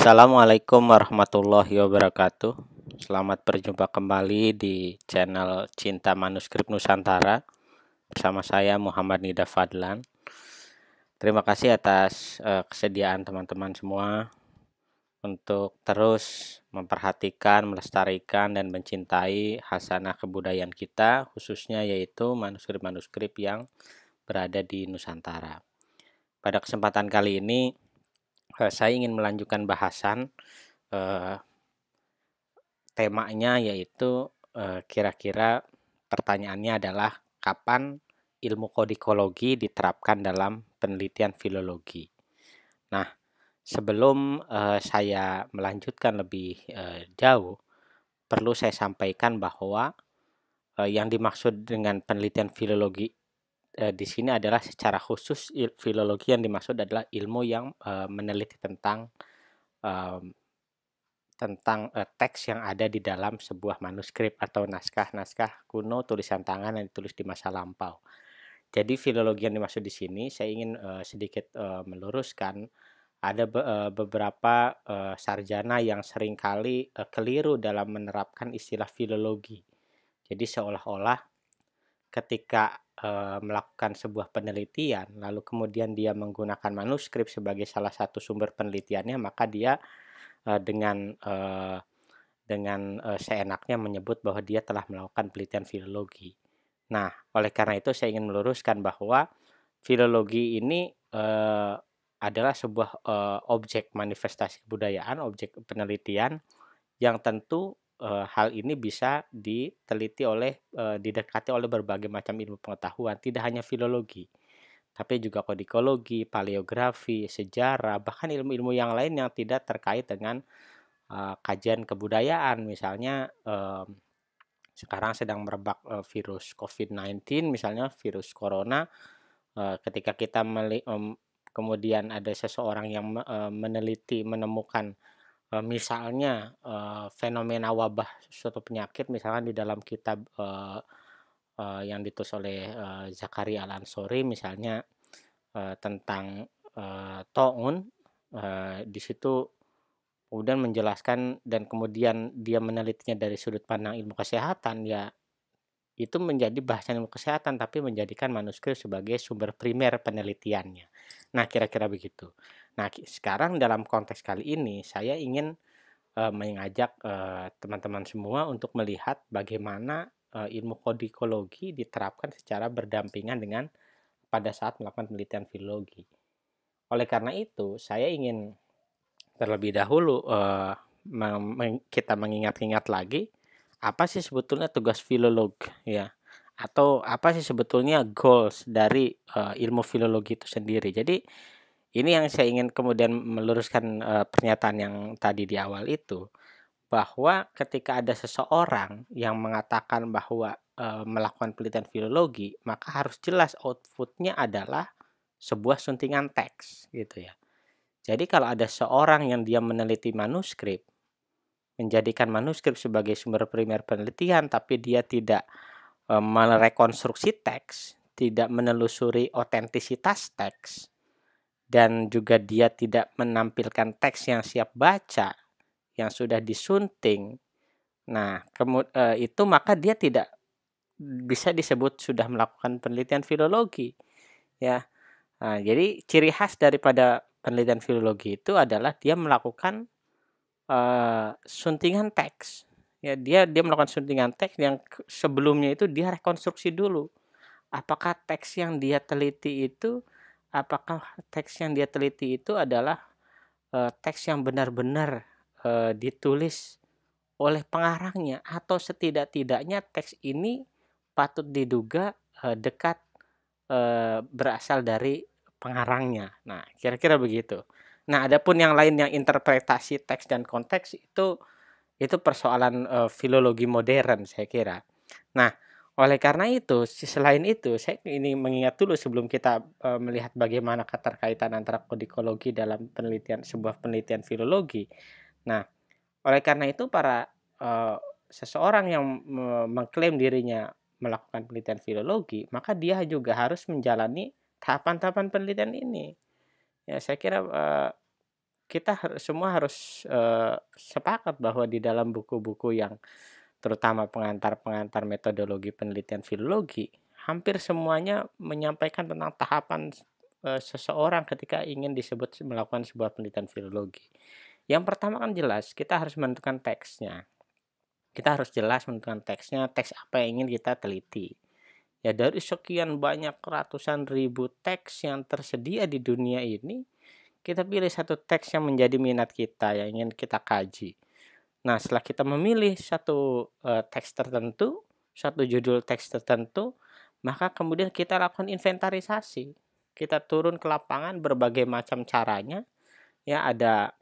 Assalamualaikum warahmatullahi wabarakatuh. Selamat berjumpa kembali di channel Cinta Manuskrip Nusantara bersama saya Muhammad Nida Fadlan. Terima kasih atas uh, kesediaan teman-teman semua untuk terus memperhatikan, melestarikan dan mencintai hasanah kebudayaan kita khususnya yaitu manuskrip-manuskrip yang berada di Nusantara. Pada kesempatan kali ini Eh, saya ingin melanjutkan bahasan eh, temanya yaitu eh, kira-kira eh, pertanyaannya adalah kapan ilmu kodikologi diterapkan dalam penelitian filologi. Nah, sebelum eh, saya melanjutkan lebih eh, jauh, perlu saya sampaikan bahwa yang dimaksud dengan penelitian filologi eh, di sini adalah secara khusus il, filologi yang dimaksud adalah ilmu yang eh, meneliti tentang eh, tentang eh, teks yang ada di dalam sebuah manuskrip atau naskah-naskah kuno tulisan tangan yang ditulis di masa lampau. Jadi filologi yang dimaksud di sini saya ingin eh, sedikit eh, meluruskan ada be eh, beberapa eh, sarjana yang seringkali kali eh, keliru dalam menerapkan istilah filologi. Jadi seolah-olah ketika e, melakukan sebuah penelitian, lalu kemudian dia menggunakan manuskrip sebagai salah satu sumber penelitiannya, maka dia e, dengan e, dengan e, seenaknya menyebut bahwa dia telah melakukan penelitian filologi. Nah, oleh karena itu saya ingin meluruskan bahwa filologi ini e, adalah sebuah e, objek manifestasi kebudayaan, objek penelitian yang tentu Eh, hal ini bisa diteliti oleh uh, didekati oleh berbagai macam ilmu pengetahuan, tidak hanya filologi, tapi juga kodikologi, paleografi, sejarah, bahkan ilmu-ilmu yang lain yang tidak terkait dengan uh, kajian kebudayaan, misalnya uh, sekarang sedang merebak uh, virus COVID-19, misalnya virus corona, uh, ketika kita meli um, kemudian ada seseorang yang uh, meneliti menemukan Eh, misalnya eh, fenomena wabah suatu penyakit misalkan di dalam kitab eh, yang ditulis oleh e, Zakaria Al Ansori misalnya tentang e, taun di situ kemudian menjelaskan dan kemudian dia menelitinya dari sudut pandang ilmu kesehatan ya itu menjadi bahasan ilmu kesehatan tapi menjadikan manuskrip sebagai sumber primer penelitiannya. Nah, kira-kira begitu. Nah, sekarang dalam konteks kali ini saya ingin uh, mengajak teman-teman uh, semua untuk melihat bagaimana uh, ilmu kodikologi diterapkan secara berdampingan dengan pada saat melakukan penelitian filologi. Oleh karena itu, saya ingin terlebih dahulu uh, meng kita mengingat-ingat lagi apa sih sebetulnya tugas filolog ya atau apa sih sebetulnya goals dari uh, ilmu filologi itu sendiri. Jadi ini yang saya ingin kemudian meluruskan uh, pernyataan yang tadi di awal itu bahwa ketika ada seseorang yang mengatakan bahwa e, melakukan penelitian filologi maka harus jelas outputnya adalah sebuah suntingan teks gitu ya jadi kalau ada seorang yang dia meneliti manuskrip menjadikan manuskrip sebagai sumber primer penelitian tapi dia tidak e, merekonstruksi teks tidak menelusuri otentisitas teks dan juga dia tidak menampilkan teks yang siap baca yang sudah disunting. Nah, kemud, eh, itu maka dia tidak bisa disebut sudah melakukan penelitian filologi. Ya. Nah, jadi ciri khas daripada penelitian filologi itu adalah dia melakukan e, suntingan teks. Ya, dia dia melakukan suntingan teks yang sebelumnya itu dia rekonstruksi dulu. Apakah teks yang dia teliti itu apakah teks yang dia teliti itu adalah e, teks yang benar-benar e, ditulis oleh pengarangnya atau setidak-tidaknya teks ini patut diduga e, dekat e, berasal dari pengarangnya. Nah, kira-kira begitu. Nah, adapun yang lain yang interpretasi teks dan konteks itu itu persoalan e, filologi modern saya kira. Nah, oleh karena itu, selain itu, saya ini mengingat dulu sebelum kita melihat bagaimana keterkaitan antara kodikologi dalam penelitian sebuah penelitian filologi. Nah, oleh karena itu para e, seseorang yang mengklaim dirinya melakukan penelitian filologi, maka dia juga harus menjalani tahapan-tahapan penelitian ini. Ya, saya kira e, kita semua harus sepakat bahwa di dalam buku-buku yang terutama pengantar-pengantar metodologi penelitian filologi, hampir semuanya menyampaikan tentang tahapan e, seseorang ketika ingin disebut melakukan sebuah penelitian filologi. Yang pertama kan jelas, kita harus menentukan teksnya. Kita harus jelas menentukan teksnya, teks apa yang ingin kita teliti. Ya dari sekian banyak ratusan ribu teks yang tersedia di dunia ini, kita pilih satu teks yang menjadi minat kita, yang ingin kita kaji. Nah, setelah kita memilih satu uh, teks tertentu, satu judul teks tertentu, maka kemudian kita lakukan inventarisasi. Kita turun ke lapangan berbagai macam caranya. Ya, ada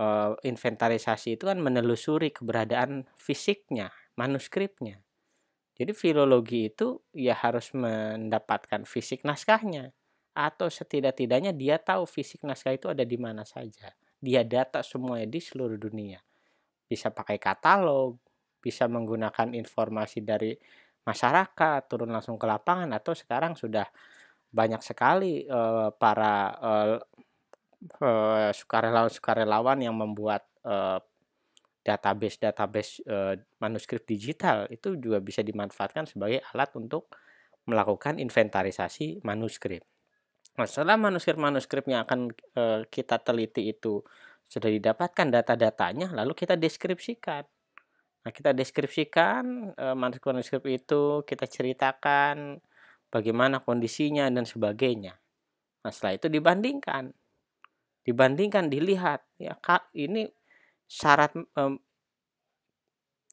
uh, inventarisasi itu kan menelusuri keberadaan fisiknya, manuskripnya. Jadi filologi itu ya harus mendapatkan fisik naskahnya atau setidak-tidaknya dia tahu fisik naskah itu ada di mana saja. Dia data semuanya di seluruh dunia bisa pakai katalog, bisa menggunakan informasi dari masyarakat turun langsung ke lapangan atau sekarang sudah banyak sekali uh, para uh, eh, eh, uh, sukarelawan-sukarelawan yang membuat database-database manuskrip digital itu juga bisa dimanfaatkan sebagai alat untuk melakukan inventarisasi manuskrip. Nah, setelah manuskrip-manuskrip yang akan kita teliti itu sudah didapatkan data-datanya, lalu kita deskripsikan. Nah, kita deskripsikan e, manuskrip-manuskrip itu, kita ceritakan bagaimana kondisinya dan sebagainya. Nah, setelah itu dibandingkan. Dibandingkan dilihat ya Kak, ini syarat e,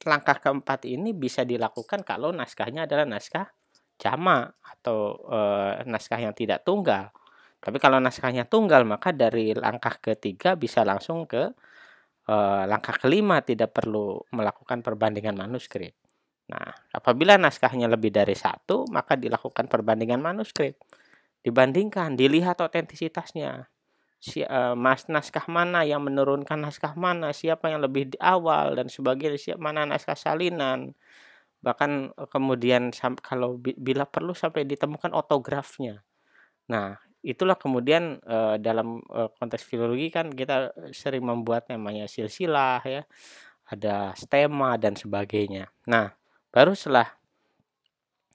langkah keempat ini bisa dilakukan kalau naskahnya adalah naskah jama atau e, naskah yang tidak tunggal tapi kalau naskahnya tunggal maka dari langkah ketiga bisa langsung ke e, langkah kelima tidak perlu melakukan perbandingan manuskrip. Nah, apabila naskahnya lebih dari satu maka dilakukan perbandingan manuskrip. Dibandingkan, dilihat otentisitasnya. Si, e, mas naskah mana yang menurunkan naskah mana, siapa yang lebih di awal dan sebagainya, siapa mana naskah salinan. Bahkan eh, kemudian kalau bila perlu sampai ditemukan otografnya. Nah, itulah kemudian uh, dalam uh, konteks filologi kan kita eh, sering membuat namanya silsilah ya ada stema dan sebagainya nah baru setelah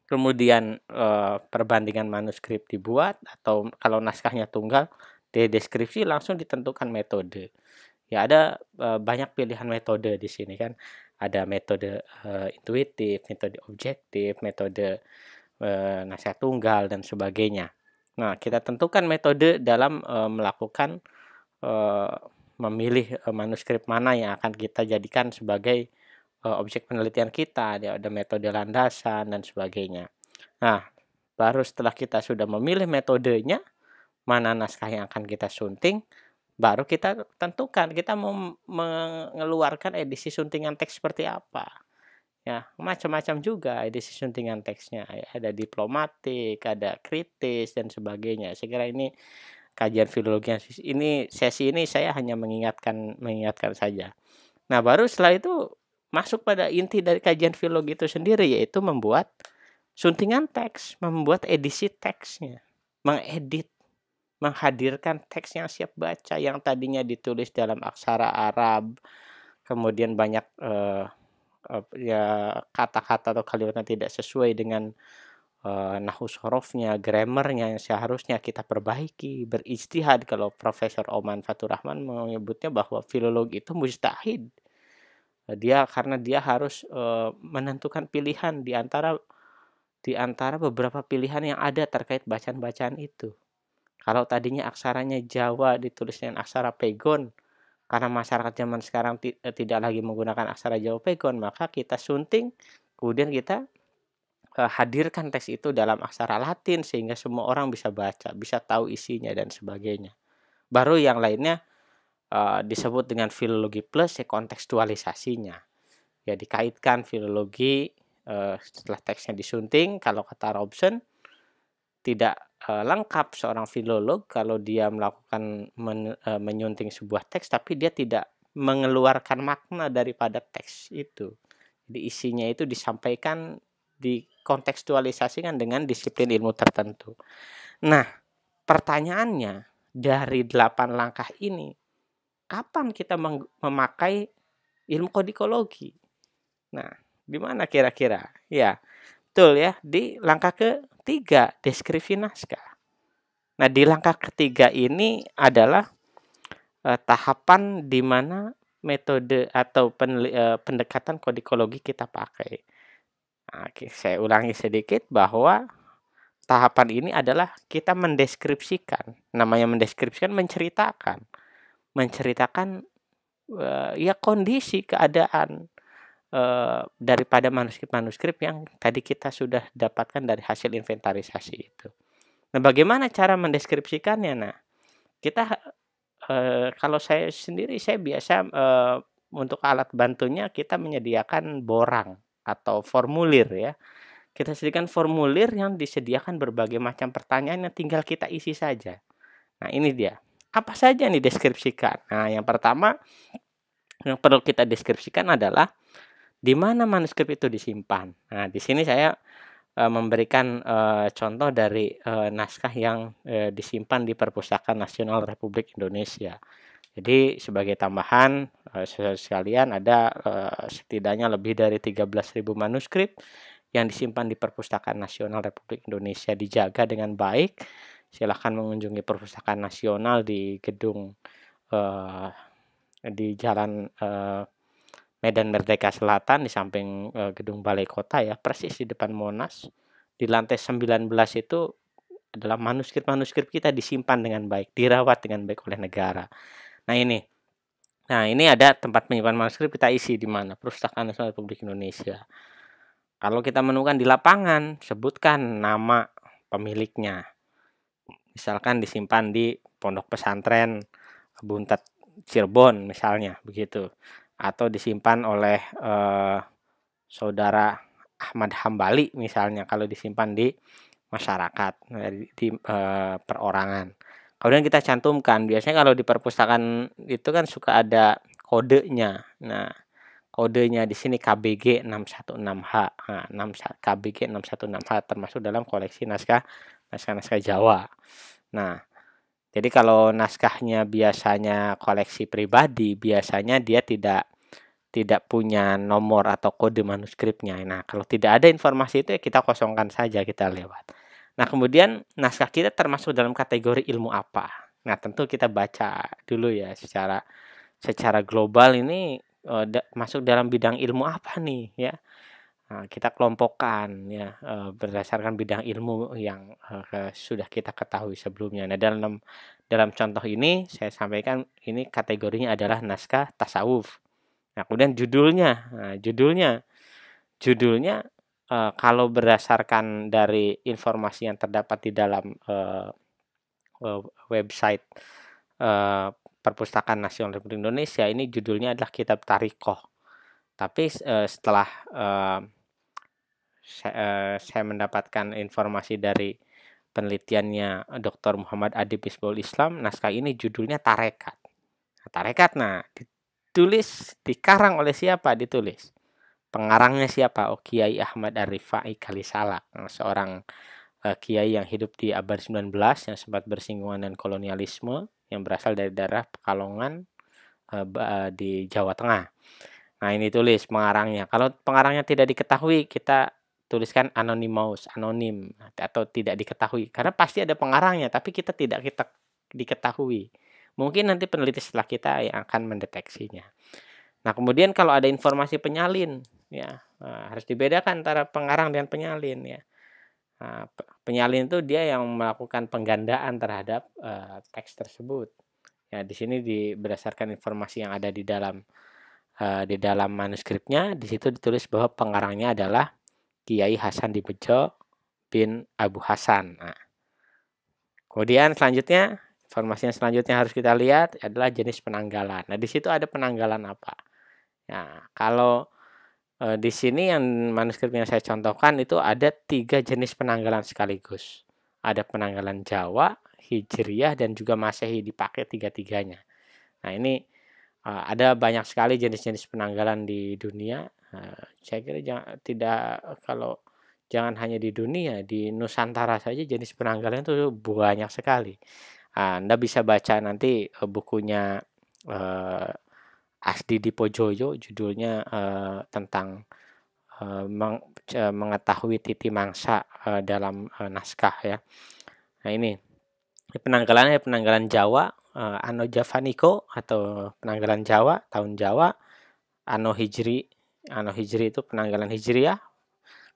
kemudian uh, perbandingan manuskrip dibuat atau kalau naskahnya tunggal di deskripsi langsung ditentukan metode ya ada uh, banyak pilihan metode di sini kan ada metode uh, intuitif metode objektif metode nasihat tunggal dan sebagainya Nah, kita tentukan metode dalam e, melakukan e, memilih e, manuskrip mana yang akan kita jadikan sebagai e, objek penelitian kita. Ya, ada metode landasan dan sebagainya. Nah, baru setelah kita sudah memilih metodenya, mana naskah yang akan kita sunting, baru kita tentukan kita mau mengeluarkan edisi suntingan teks seperti apa ya macam-macam juga decision dengan teksnya ada diplomatik ada kritis dan sebagainya saya kira ini kajian filologi ini sesi ini saya hanya mengingatkan mengingatkan saja nah baru setelah itu masuk pada inti dari kajian filologi itu sendiri yaitu membuat suntingan teks membuat edisi teksnya mengedit menghadirkan teks yang siap baca yang tadinya ditulis dalam aksara Arab kemudian banyak eh, ya kata-kata atau kalimatnya tidak sesuai dengan uh, eh, nahus hurufnya, grammarnya yang seharusnya kita perbaiki, beristihad kalau Profesor Oman Fatur Rahman menyebutnya bahwa filolog itu mustahid. Dia karena dia harus uh, menentukan pilihan di antara di antara beberapa pilihan yang ada terkait bacaan-bacaan itu. Kalau tadinya aksaranya Jawa ditulis dengan aksara Pegon, karena masyarakat zaman sekarang eh, tidak lagi menggunakan aksara Jawa Pegon, maka kita sunting, kemudian kita eh, hadirkan teks itu dalam aksara Latin sehingga semua orang bisa baca, bisa tahu isinya dan sebagainya. Baru yang lainnya eh, disebut dengan filologi plus ya kontekstualisasinya. Ya dikaitkan filologi uh, setelah teksnya disunting kalau kata Robson tidak uh, lengkap seorang filolog kalau dia melakukan men, uh, menyunting sebuah teks tapi dia tidak mengeluarkan makna daripada teks itu. Jadi isinya itu disampaikan dikontekstualisasikan dengan disiplin ilmu tertentu. Nah, pertanyaannya dari delapan langkah ini, kapan kita memakai ilmu kodikologi? Nah, di mana kira-kira? Ya, betul ya di langkah ketiga deskripsi naskah. Nah di langkah ketiga ini adalah eh, tahapan di mana metode atau pen, eh, pendekatan kodikologi kita pakai. Nah, oke, saya ulangi sedikit bahwa tahapan ini adalah kita mendeskripsikan. Namanya mendeskripsikan menceritakan. Menceritakan eh, ya kondisi keadaan Eh, daripada manuskrip-manuskrip yang tadi kita sudah dapatkan dari hasil inventarisasi itu. Nah, bagaimana cara mendeskripsikannya? Nah, kita e, kalau saya sendiri saya biasa e, untuk alat bantunya kita menyediakan borang atau formulir ya. Kita sediakan formulir yang disediakan berbagai macam pertanyaan yang tinggal kita isi saja. Nah, ini dia. Apa saja nih deskripsikan. Nah, yang pertama yang perlu kita deskripsikan adalah di mana manuskrip itu disimpan. Nah, di sini saya e, memberikan e, contoh dari e, naskah yang e, disimpan di Perpustakaan Nasional Republik Indonesia. Jadi sebagai tambahan e, sekalian ada e, setidaknya lebih dari 13.000 manuskrip yang disimpan di Perpustakaan Nasional Republik Indonesia dijaga dengan baik. Silahkan mengunjungi Perpustakaan Nasional di gedung e, di Jalan e, Medan Merdeka Selatan di samping uh, gedung Balai Kota ya, persis di depan Monas. Di lantai 19 itu adalah manuskrip-manuskrip kita disimpan dengan baik, dirawat dengan baik oleh negara. Nah, ini. Nah, ini ada tempat penyimpanan manuskrip kita isi di mana? Perpustakaan Nasional Republik Indonesia. Kalau kita menemukan di lapangan, sebutkan nama pemiliknya. Misalkan disimpan di pondok pesantren Buntet Cirebon misalnya, begitu atau disimpan oleh eh, saudara Ahmad Hambali misalnya kalau disimpan di masyarakat eh, di eh, perorangan. Kemudian kita cantumkan. Biasanya kalau di perpustakaan itu kan suka ada kodenya. Nah, kodenya di sini KBG 616H. Nah, 6, KBG 616H termasuk dalam koleksi naskah naskah-naskah Jawa. Nah, jadi kalau naskahnya biasanya koleksi pribadi, biasanya dia tidak tidak punya nomor atau kode manuskripnya. Nah, kalau tidak ada informasi itu ya kita kosongkan saja, kita lewat. Nah, kemudian naskah kita termasuk dalam kategori ilmu apa? Nah, tentu kita baca dulu ya secara secara global ini uh, masuk dalam bidang ilmu apa nih ya? Nah, kita kelompokkan ya eh, berdasarkan bidang ilmu yang eh, sudah kita ketahui sebelumnya. Nah, dalam dalam contoh ini saya sampaikan ini kategorinya adalah naskah tasawuf. Nah, kemudian judulnya, nah, judulnya judulnya eh, kalau berdasarkan dari informasi yang terdapat di dalam website Perpustakaan Nasional Republik Indonesia ini judulnya adalah kitab tarikoh. Tapi setelah saya, eh, saya mendapatkan informasi dari penelitiannya Dr. Muhammad Adib Bisbol Islam, naskah ini judulnya Tarekat. Nah, tarekat, nah ditulis, dikarang oleh siapa? Ditulis. Pengarangnya siapa? Oh, Kiai Ahmad Arifai Kalisala, eh, seorang uh, kiai yang hidup di abad 19 yang sempat bersinggungan dengan kolonialisme yang berasal dari daerah Pekalongan uh, di Jawa Tengah. Nah, ini tulis pengarangnya. Kalau pengarangnya tidak diketahui, kita tuliskan anonymous, anonim atau tidak diketahui karena pasti ada pengarangnya tapi kita tidak kita diketahui. Mungkin nanti peneliti setelah kita yang akan mendeteksinya. Nah, kemudian kalau ada informasi penyalin ya eh, harus dibedakan antara pengarang dan penyalin ya. Eh, penyalin itu dia yang melakukan penggandaan terhadap uh, teks tersebut. Ya, di sini di berdasarkan informasi yang ada di dalam uh, di dalam manuskripnya, di situ ditulis bahwa pengarangnya adalah Kiai Hasan di Bejo bin Abu Hasan. Nah. Kemudian selanjutnya informasi yang selanjutnya harus kita lihat adalah jenis penanggalan. Nah di situ ada penanggalan apa? Nah kalau e, di sini yang manuskrip yang saya contohkan itu ada tiga jenis penanggalan sekaligus. Ada penanggalan Jawa, Hijriyah, dan juga Masehi dipakai tiga-tiganya. Nah ini Eh, ada banyak sekali jenis-jenis penanggalan di dunia. Eh, saya kira jangan, tidak kalau jangan hanya di dunia, di Nusantara saja jenis penanggalan itu banyak sekali. Eh, Anda bisa baca nanti bukunya eh, Asdi Dipojoyo judulnya eh, tentang eh, mengetahui titi mangsa dalam naskah ya. Nah ini ya penanggalan Jawa uh, Anno Javaniko atau penanggalan Jawa, tahun Jawa, Anno Hijri, Anno Hijri itu penanggalan ya.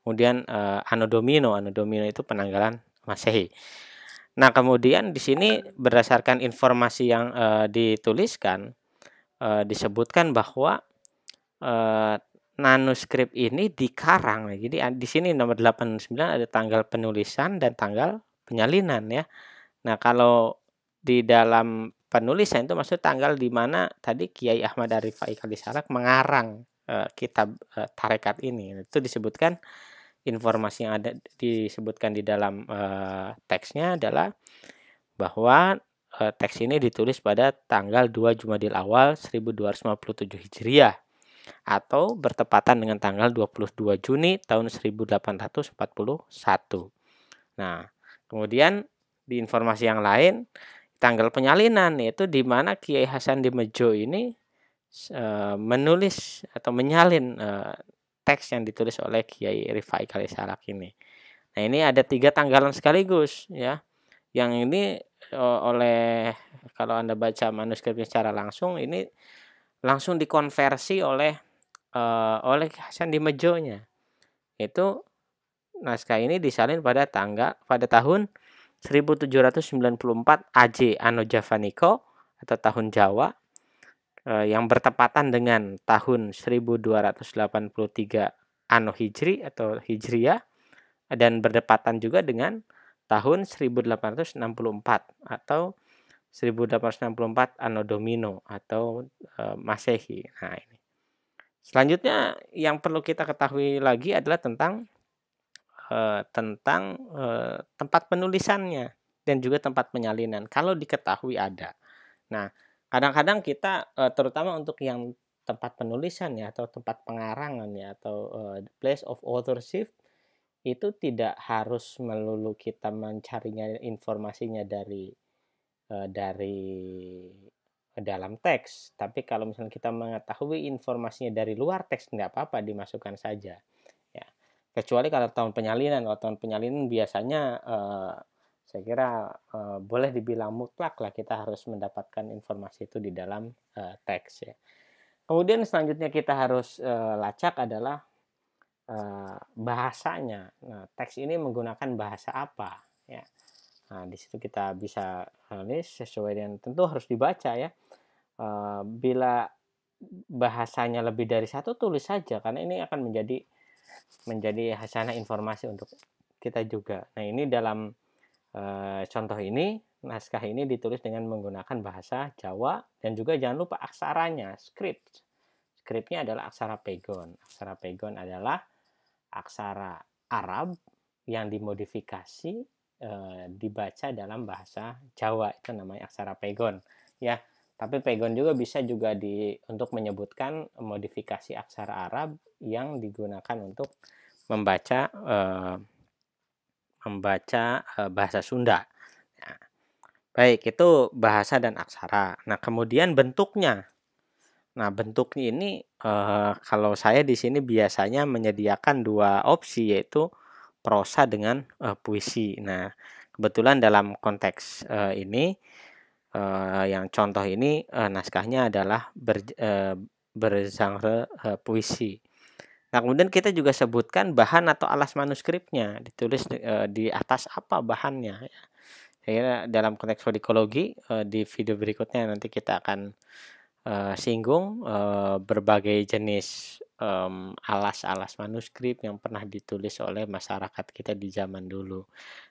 kemudian uh, Anno Domino, Anno Domino itu penanggalan Masehi. Nah, kemudian di sini berdasarkan informasi yang uh, dituliskan uh, disebutkan bahwa uh, manuskrip ini dikarang. Nah, jadi di sini nomor 89 ada tanggal penulisan dan tanggal penyalinan ya. Nah, kalau di dalam penulisan itu maksud tanggal di mana tadi Kiai Ahmad Arif Kalisarak mengarang e, kitab e, tarekat ini. Itu disebutkan informasi yang ada disebutkan di dalam e, teksnya adalah bahwa e, teks ini ditulis pada tanggal 2 Jumadil Awal 1257 Hijriah atau bertepatan dengan tanggal 22 Juni tahun 1841. Nah, kemudian di informasi yang lain tanggal penyalinan yaitu di mana Kiai Hasan Di Mejo ini e, menulis atau menyalin e, teks yang ditulis oleh Kiai Rifai Kalisarak ini. Nah ini ada tiga tanggalan sekaligus ya. Yang ini e, oleh kalau anda baca manuskripnya secara langsung ini langsung dikonversi oleh e, oleh Hasan Di Mejo-nya Itu naskah ini disalin pada tanggal pada tahun 1794 AJ Anno Javaniko atau tahun Jawa eh, yang bertepatan dengan tahun 1283 Anno Hijri atau Hijriah dan berdepatan juga dengan tahun 1864 atau 1864 Anno Domino atau eh, Masehi. Nah, ini. Selanjutnya yang perlu kita ketahui lagi adalah tentang Eh, tentang eh, tempat penulisannya dan juga tempat penyalinan kalau diketahui ada. Nah, kadang-kadang kita eh, terutama untuk yang tempat penulisan ya atau tempat pengarangan ya atau eh, place of authorship itu tidak harus melulu kita mencarinya informasinya dari eh, dari dalam teks. Tapi kalau misalnya kita mengetahui informasinya dari luar teks, tidak apa-apa dimasukkan saja kecuali kalau tahun penyalinan kalau tahun penyalinan biasanya eh, saya kira eh, boleh dibilang mutlak lah kita harus mendapatkan informasi itu di dalam eh, teks ya kemudian selanjutnya kita harus eh, lacak adalah eh, bahasanya nah, teks ini menggunakan bahasa apa ya nah di situ kita bisa nulis sesuai dengan tentu harus dibaca ya eh, bila bahasanya lebih dari satu tulis saja karena ini akan menjadi menjadi hasanah informasi untuk kita juga. Nah, ini dalam e, contoh ini naskah ini ditulis dengan menggunakan bahasa Jawa dan juga jangan lupa aksaranya, skrip. Skripnya adalah aksara pegon. Aksara pegon adalah aksara Arab yang dimodifikasi e, dibaca dalam bahasa Jawa. Itu namanya aksara pegon. Ya, tapi Pegon juga bisa juga di untuk menyebutkan modifikasi aksara Arab yang digunakan untuk membaca uh, membaca uh, bahasa Sunda. Ya. baik itu bahasa dan aksara. Nah kemudian bentuknya. Nah bentuknya ini uh, kalau saya di sini biasanya menyediakan dua opsi yaitu prosa dengan puisi. Nah kebetulan dalam konteks ini uh, yang contoh ini uh, naskahnya adalah ber, uh, eh, bergenre uh, puisi. Nah, kemudian kita juga sebutkan bahan atau alas manuskripnya, ditulis uh, di atas apa bahannya. Ya. Saya dalam konteks psikologi uh, di video berikutnya nanti kita akan uh, singgung uh, berbagai jenis alas alas-alas manuskrip yang pernah ditulis oleh masyarakat kita di zaman dulu.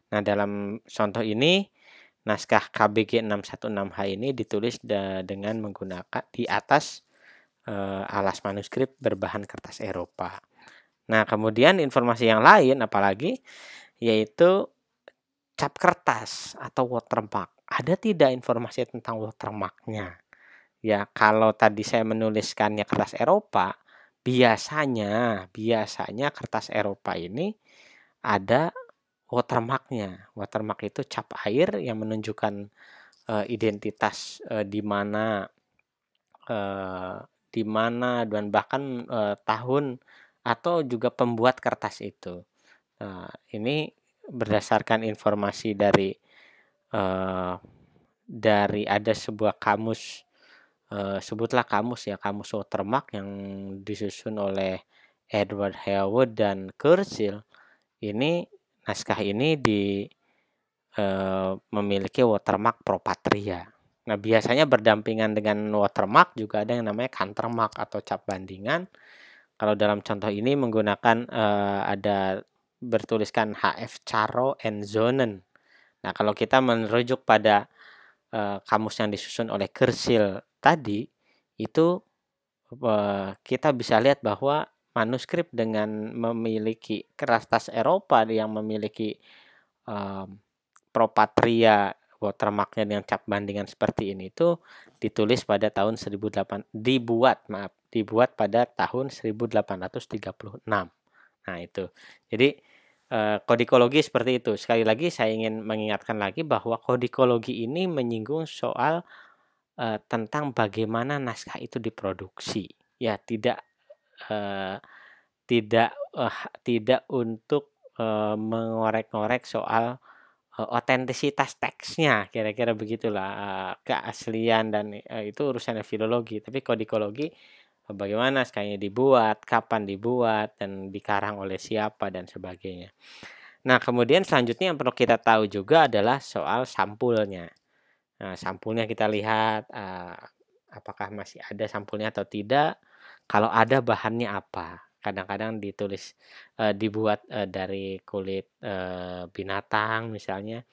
Nah, dalam contoh ini naskah KBG 616H ini ditulis dengan menggunakan di atas e, alas manuskrip berbahan kertas Eropa. Nah, kemudian informasi yang lain apalagi yaitu cap kertas atau watermark. Ada tidak informasi tentang watermarknya? Ya, kalau tadi saya menuliskannya kertas Eropa, biasanya biasanya kertas Eropa ini ada watermarknya. Watermark itu cap air yang menunjukkan uh, identitas uh, di mana uh, di mana dan bahkan uh, tahun atau juga pembuat kertas itu. Uh, ini berdasarkan informasi dari uh, dari ada sebuah kamus uh, sebutlah kamus ya kamus watermark yang disusun oleh Edward Howard dan Kersil. ini naskah ini di e, memiliki watermark propatria. Nah, biasanya berdampingan dengan watermark juga ada yang namanya countermark atau cap bandingan. Kalau dalam contoh ini menggunakan e, ada bertuliskan HF Charo and Zonen. Nah, kalau kita merujuk pada e, kamus yang disusun oleh Kersil tadi, itu kita bisa lihat bahwa manuskrip dengan memiliki kertas Eropa yang memiliki um, propatria watermarknya dengan cap bandingan seperti ini itu ditulis pada tahun 18 dibuat maaf dibuat pada tahun 1836 nah itu jadi kodikologi seperti itu sekali lagi saya ingin mengingatkan lagi bahwa kodikologi ini menyinggung soal uh, tentang bagaimana naskah itu diproduksi ya tidak eh, tidak uh, tidak untuk uh, mengorek-ngorek soal eh, otentisitas uh, teksnya kira-kira begitulah uh, keaslian dan uh, itu urusan filologi tapi kodikologi bagaimana sekalinya dibuat kapan dibuat dan dikarang oleh siapa dan sebagainya nah kemudian selanjutnya yang perlu kita tahu juga adalah soal sampulnya nah, sampulnya kita lihat uh, apakah masih ada sampulnya atau tidak kalau ada bahannya apa kadang-kadang ditulis uh, dibuat uh, dari kulit uh, binatang misalnya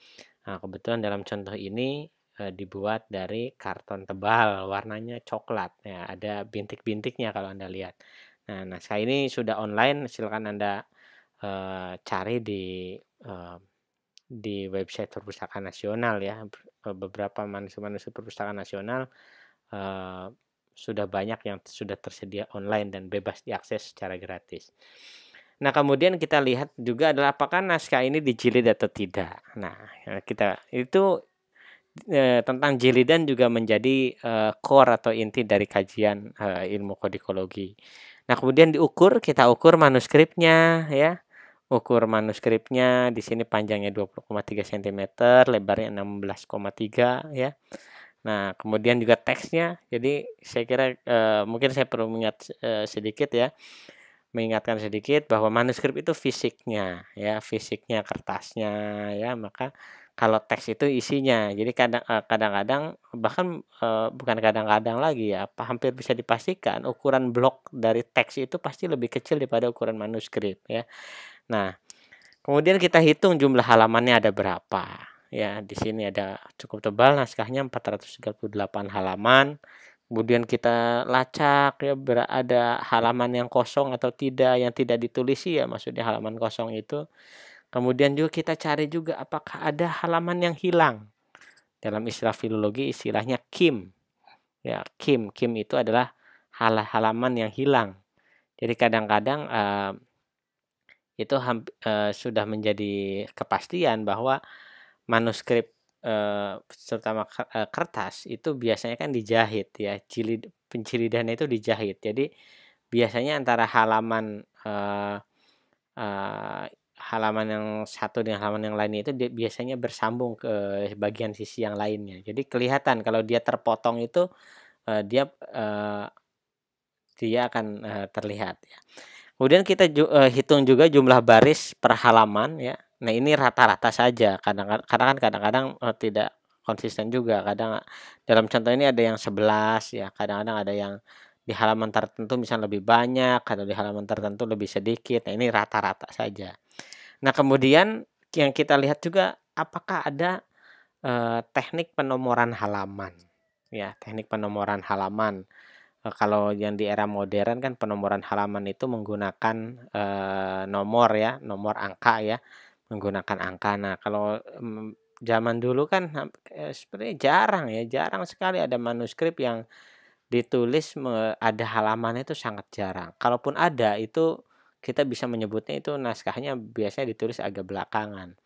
nah, kebetulan dalam contoh ini uh, dibuat dari karton tebal warnanya coklat ya ada bintik-bintiknya kalau anda lihat nah naskah ini sudah online Silakan anda uh, cari di uh, di website perpustakaan nasional ya beberapa manusia-manusia perpustakaan nasional uh, sudah banyak yang sudah tersedia online dan bebas diakses secara gratis. Nah, kemudian kita lihat juga adalah apakah naskah ini dijilid atau tidak. Nah, eh, kita itu e, tentang dan juga menjadi e, core atau inti dari kajian e, ilmu kodikologi. Nah, kemudian diukur, kita ukur manuskripnya ya. Ukur manuskripnya di sini panjangnya 20,3 cm, lebarnya 16,3 ya Nah, kemudian juga teksnya. Jadi saya kira eh, mungkin saya perlu mengingat uh, sedikit ya. Mengingatkan sedikit bahwa manuskrip itu fisiknya ya, fisiknya kertasnya ya, maka kalau teks itu isinya. Jadi kadang eh, kadang-kadang bahkan eh, bukan kadang-kadang lagi ya, hampir bisa dipastikan ukuran blok dari teks itu pasti lebih kecil daripada ukuran manuskrip ya. Nah, kemudian kita hitung jumlah halamannya ada berapa ya di sini ada cukup tebal naskahnya 438 halaman kemudian kita lacak ya berada halaman yang kosong atau tidak yang tidak ditulis ya maksudnya halaman kosong itu kemudian juga kita cari juga apakah ada halaman yang hilang dalam istilah filologi istilahnya kim ya kim kim itu adalah hal halaman yang hilang jadi kadang-kadang uh, itu uh, sudah menjadi kepastian bahwa manuskrip eh, terutama eh, kertas itu biasanya kan dijahit ya jilid penjilidannya itu dijahit jadi biasanya antara halaman eh, uh, halaman yang satu dengan halaman yang lainnya itu biasanya bersambung ke bagian sisi yang lainnya jadi kelihatan kalau dia terpotong itu eh, dia eh, dia akan uh, terlihat ya. Kemudian kita ju uh, hitung juga jumlah baris per halaman ya. Nah ini rata-rata saja kadang karena kan kadang-kadang eh, tidak konsisten juga kadang eh, dalam contoh ini ada yang 11 ya kadang-kadang ada yang di halaman tertentu bisa lebih banyak atau di halaman tertentu lebih sedikit nah ini rata-rata saja nah kemudian yang kita lihat juga apakah ada eh, teknik penomoran halaman ya teknik penomoran halaman eh, kalau yang di era modern kan penomoran halaman itu menggunakan eh, nomor ya nomor angka ya Menggunakan angka. Nah, kalau zaman dulu kan eh, sebenarnya jarang ya, jarang sekali ada manuskrip yang ditulis me, ada halamannya itu sangat jarang. Kalaupun ada itu kita bisa menyebutnya itu naskahnya biasanya ditulis agak belakangan.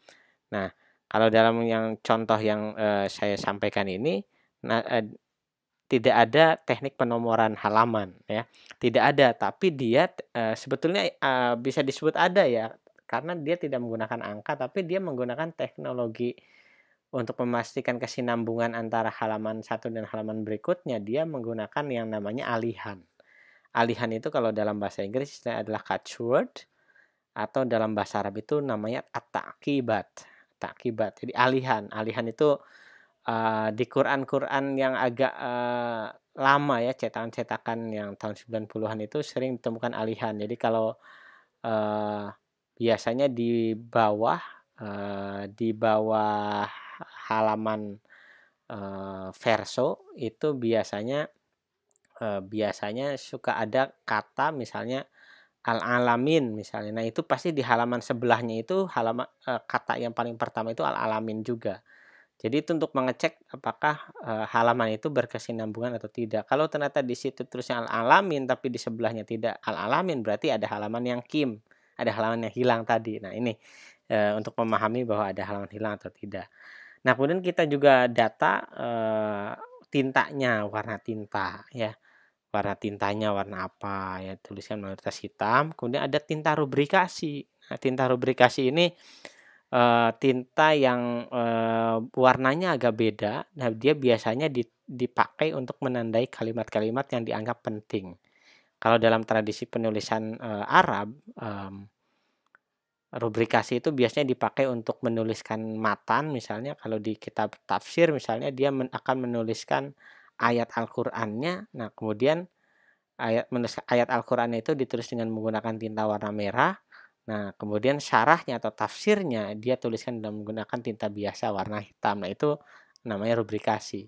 Nah, kalau dalam yang contoh yang eh, saya sampaikan ini nah, eh, tidak ada teknik penomoran halaman ya tidak ada tapi dia eh, sebetulnya eh, bisa disebut ada ya karena dia tidak menggunakan angka tapi dia menggunakan teknologi untuk memastikan kesinambungan antara halaman satu dan halaman berikutnya dia menggunakan yang namanya alihan. Alihan itu kalau dalam bahasa Inggris adalah catchword atau dalam bahasa Arab itu namanya atakibat. Atakibat. Jadi alihan. Alihan itu uh, di Quran-Quran yang agak uh, lama ya cetakan-cetakan yang tahun 90-an itu sering ditemukan alihan. Jadi kalau uh, biasanya di bawah uh, di bawah halaman uh, verso itu biasanya uh, biasanya suka ada kata misalnya al-alamin misalnya. Nah, itu pasti di halaman sebelahnya itu halaman kata yang paling pertama itu al-alamin juga. Jadi itu untuk mengecek apakah halaman itu berkesinambungan atau tidak. Kalau ternyata di situ terusnya al-alamin tapi di sebelahnya tidak al-alamin berarti ada halaman yang kim ada halaman yang hilang tadi. Nah, ini e, untuk memahami bahwa ada halaman hilang atau tidak. Nah, kemudian kita juga data e, tintanya, warna tinta ya. Warna tintanya warna apa ya, tulisan mayoritas hitam. Kemudian ada tinta rubrikasi. Nah, tinta rubrikasi ini e, tinta yang e, warnanya agak beda. Nah, dia biasanya dipakai untuk menandai kalimat-kalimat yang dianggap penting. Kalau dalam tradisi penulisan uh, Arab, um, rubrikasi itu biasanya dipakai untuk menuliskan matan misalnya kalau di kitab tafsir misalnya dia men akan menuliskan ayat Al-Qur'annya nah kemudian ayat ayat Al-Qur'an itu ditulis dengan menggunakan tinta warna merah nah kemudian syarahnya atau tafsirnya dia tuliskan dengan menggunakan tinta biasa warna hitam nah itu namanya rubrikasi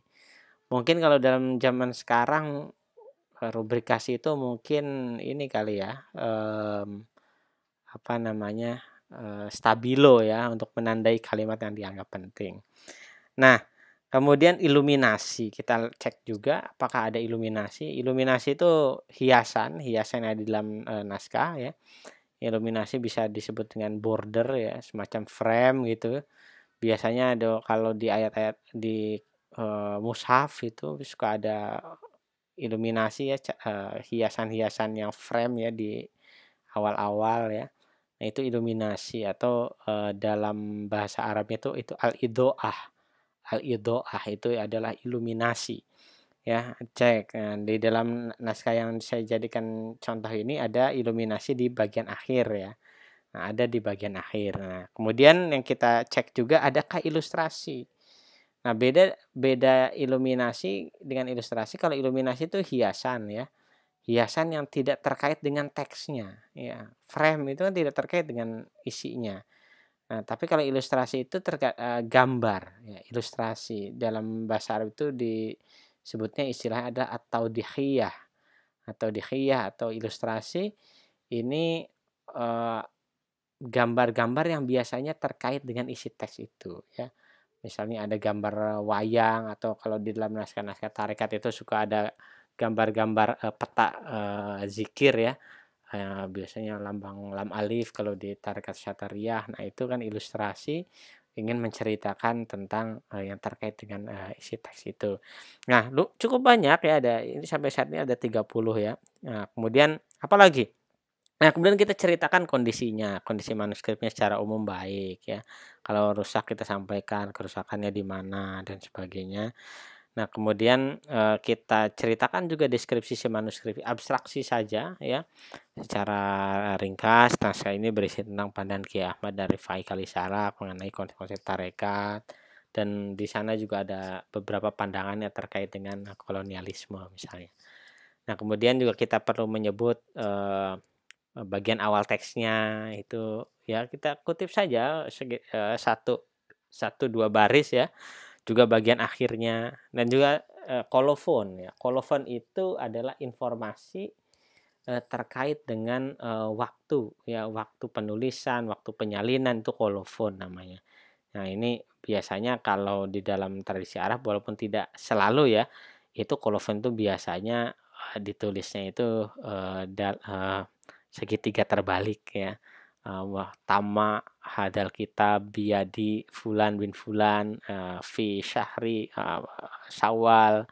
mungkin kalau dalam zaman sekarang Eh, rubrikasi itu mungkin ini kali ya um, apa namanya uh, stabilo ya untuk menandai kalimat yang dianggap penting. Nah, kemudian iluminasi kita cek juga apakah ada iluminasi. Iluminasi itu hiasan, hiasan yang ada di dalam uh, naskah ya. Iluminasi bisa disebut dengan border ya, semacam frame gitu. Biasanya ada kalau di ayat-ayat di uh, mushaf itu suka ada iluminasi ya eh, hiasan-hiasan yang frame ya di awal-awal ya nah itu iluminasi atau uh, dalam bahasa Arabnya itu itu al idoah al idoah itu adalah iluminasi ya cek nah, di dalam naskah yang saya jadikan contoh ini ada iluminasi di bagian akhir ya nah, ada di bagian akhir nah kemudian yang kita cek juga adakah ilustrasi Nah, beda beda iluminasi dengan ilustrasi. Kalau iluminasi itu hiasan ya. Hiasan yang tidak terkait dengan teksnya, ya. Frame itu kan tidak terkait dengan isinya. Nah, tapi kalau ilustrasi itu terkait uh, e, gambar, ya, ilustrasi dalam bahasa Arab itu disebutnya istilah ada atau dihiyah atau dihiyah atau ilustrasi ini e, gambar-gambar uh, gambar -gambar yang biasanya terkait dengan isi teks itu ya misalnya ada gambar wayang atau kalau di dalam naskah-naskah tarekat itu suka ada gambar-gambar uh, peta uh, zikir ya uh, biasanya lambang lam alif kalau di tarekat syatariyah nah itu kan ilustrasi ingin menceritakan tentang uh, yang terkait dengan uh, isi teks itu. Nah, lu cukup banyak ya ada ini sampai saat ini ada 30 ya. Nah, kemudian apalagi? lagi? Nah, kemudian kita ceritakan kondisinya, kondisi manuskripnya secara umum baik ya. Kalau rusak kita sampaikan kerusakannya di mana dan sebagainya. Nah, kemudian eh, kita ceritakan juga deskripsi si manuskrip abstraksi saja ya. Secara ringkas, naskah ini berisi tentang pandangan Kiai Ahmad dari Fai Kalisara mengenai konsep-konsep tarekat dan di sana juga ada beberapa pandangannya terkait dengan kolonialisme misalnya. Nah, kemudian juga kita perlu menyebut eh, Eh, bagian awal teksnya itu ya kita kutip saja segi, eh, satu satu dua baris ya juga bagian akhirnya dan juga eh, uh, ya kolofon itu adalah informasi eh, terkait dengan eh, waktu ya waktu penulisan waktu penyalinan itu kolofon namanya nah ini biasanya kalau di dalam tradisi Arab walaupun tidak selalu ya itu kolofon itu biasanya eh, ditulisnya itu eh, dal, eh, segitiga terbalik ya ah, wah tama hadal kita biadi fulan bin fulan ah, fi syahri uh, ah, sawal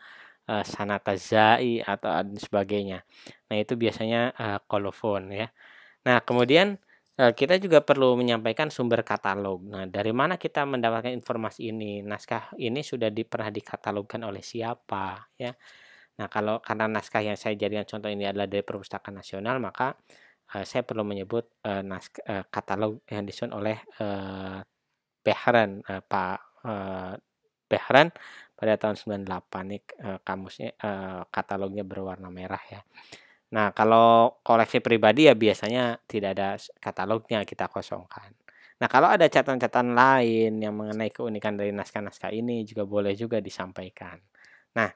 uh, sanatazai atau dan sebagainya nah itu biasanya uh, kolofon ya nah kemudian kita juga perlu menyampaikan sumber katalog. Nah, dari mana kita mendapatkan informasi ini? Naskah ini sudah di, pernah dikatalogkan oleh siapa, ya? Nah, kalau karena naskah yang saya jadikan contoh ini adalah dari Perpustakaan Nasional, maka uh, saya perlu menyebut uh, eh, nask uh, eh, katalog yang disusun oleh uh, Behran uh, Pak uh, Behran pada tahun 98 nih uh, kamusnya uh, katalognya berwarna merah ya. Nah, kalau koleksi pribadi ya biasanya tidak ada katalognya kita kosongkan. Nah, kalau ada catatan-catatan lain yang mengenai keunikan dari naskah-naskah ini juga boleh juga disampaikan. Nah,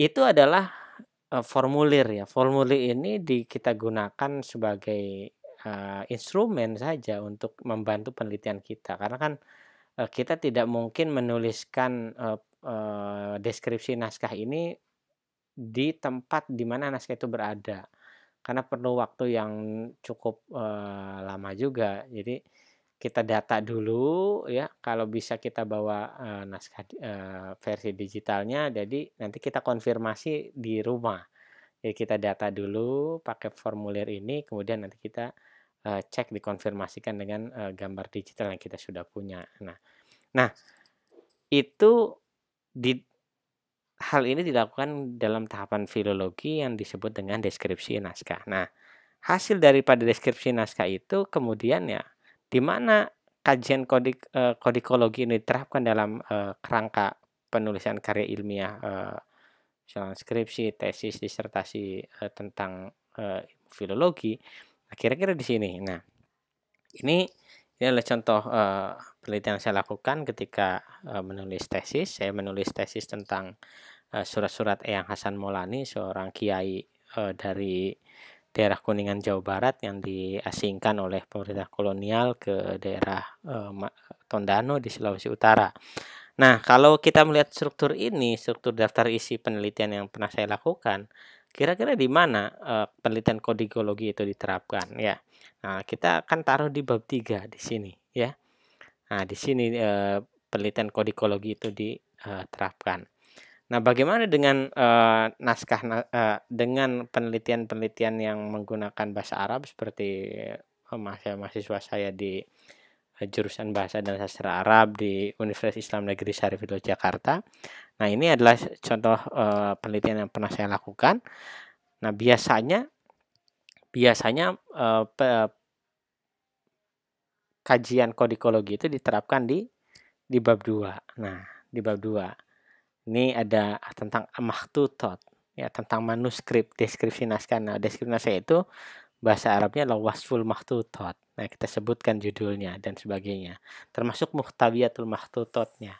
itu adalah Eh, formulir ya, formulir ini di kita gunakan sebagai, uh, instrumen saja untuk membantu penelitian kita. Karena kan, uh, kita tidak mungkin menuliskan, eee uh, deskripsi naskah ini di tempat di mana naskah itu berada. Karena perlu waktu yang cukup, uh, lama juga. Jadi kita data dulu ya kalau bisa kita bawa uh, naskah uh, versi digitalnya jadi nanti kita konfirmasi di rumah jadi kita data dulu pakai formulir ini kemudian nanti kita uh, cek dikonfirmasikan dengan uh, gambar digital yang kita sudah punya nah nah itu di hal ini dilakukan dalam tahapan filologi yang disebut dengan deskripsi naskah nah hasil daripada deskripsi naskah itu kemudian ya di mana kajian kodik, e, kodikologi ini diterapkan dalam e, kerangka penulisan karya ilmiah e, eh, misalnya skripsi, tesis, disertasi e, tentang e, filologi. Nah, kira-kira di sini. Nah, ini ini adalah contoh e, penelitian yang saya lakukan ketika e, menulis tesis. Saya menulis tesis tentang surat-surat e, Eyang Hasan Molani, seorang kiai e, dari daerah Kuningan Jawa Barat yang diasingkan oleh pemerintah kolonial ke daerah eh, Tondano di Sulawesi Utara. Nah, kalau kita melihat struktur ini, struktur daftar isi penelitian yang pernah saya lakukan, kira-kira di mana eh, penelitian kodigologi itu diterapkan ya. Nah, kita akan taruh di bab tiga di sini ya. Nah, di sini eh, penelitian kodikologi itu diterapkan. Eh, Nah, bagaimana dengan uh, naskah uh, dengan penelitian-penelitian yang menggunakan bahasa Arab seperti uh, mahasiswa saya di uh, jurusan Bahasa dan Sastra Arab di Universitas Islam Negeri Syarifudin Jakarta. Nah, ini adalah contoh uh, penelitian yang pernah saya lakukan. Nah, biasanya biasanya uh, pe, kajian kodikologi itu diterapkan di di bab 2. Nah, di bab 2 ini ada tentang mahtutot ya tentang manuskrip deskripsi naskah. Nah, deskripsi naskah itu bahasa Arabnya adalah wasful mahtutot. Nah, kita sebutkan judulnya dan sebagainya. Termasuk muhtawiyatul mahtutotnya.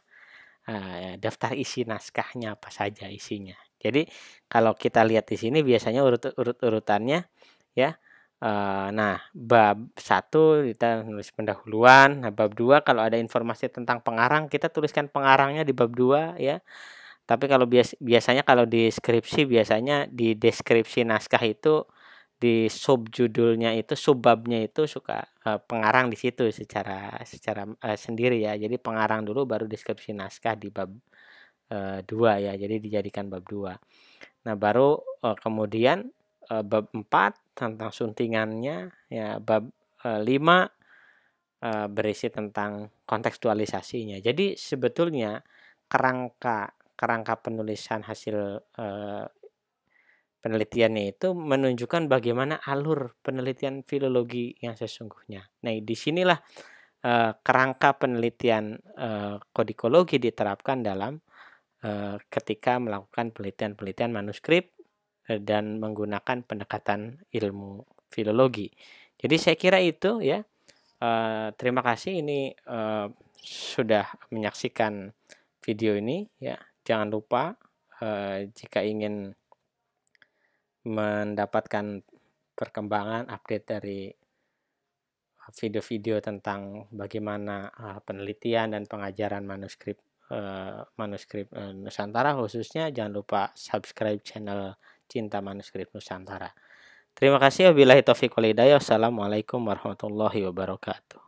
Uh, ah, ya, daftar isi naskahnya apa saja isinya. Jadi kalau kita lihat di sini biasanya urut-urut urutannya ya Eh, nah, bab satu kita nulis pendahuluan. Nah, bab 2 kalau ada informasi tentang pengarang, kita tuliskan pengarangnya di bab dua ya. Tapi kalau bias biasanya kalau di skripsi biasanya di deskripsi naskah itu di subjudulnya itu subbabnya itu suka uh, pengarang di situ secara secara uh, sendiri ya. Jadi pengarang dulu baru deskripsi naskah di bab uh, 2 ya. Jadi dijadikan bab dua Nah, baru uh, kemudian Eh, bab 4 tentang suntingannya, ya bab uh, eh, 5 eh, berisi tentang kontekstualisasinya. Jadi sebetulnya kerangka kerangka penulisan hasil uh, penelitiannya itu menunjukkan bagaimana alur penelitian filologi yang sesungguhnya. Nah, disinilah kerangka penelitian kodikologi diterapkan dalam ketika melakukan penelitian-penelitian manuskrip Eh, dan menggunakan pendekatan ilmu filologi. Jadi saya kira itu ya. Uh, terima kasih ini uh, sudah menyaksikan video ini ya. Jangan lupa uh, jika ingin mendapatkan perkembangan update dari video-video tentang bagaimana uh, penelitian dan pengajaran manuskrip uh, manuskrip uh, Nusantara khususnya jangan lupa subscribe channel Cinta Manuskrip Nusantara. Terima kasih. Wabillahi taufiq walhidayah. Wassalamualaikum warahmatullahi wabarakatuh.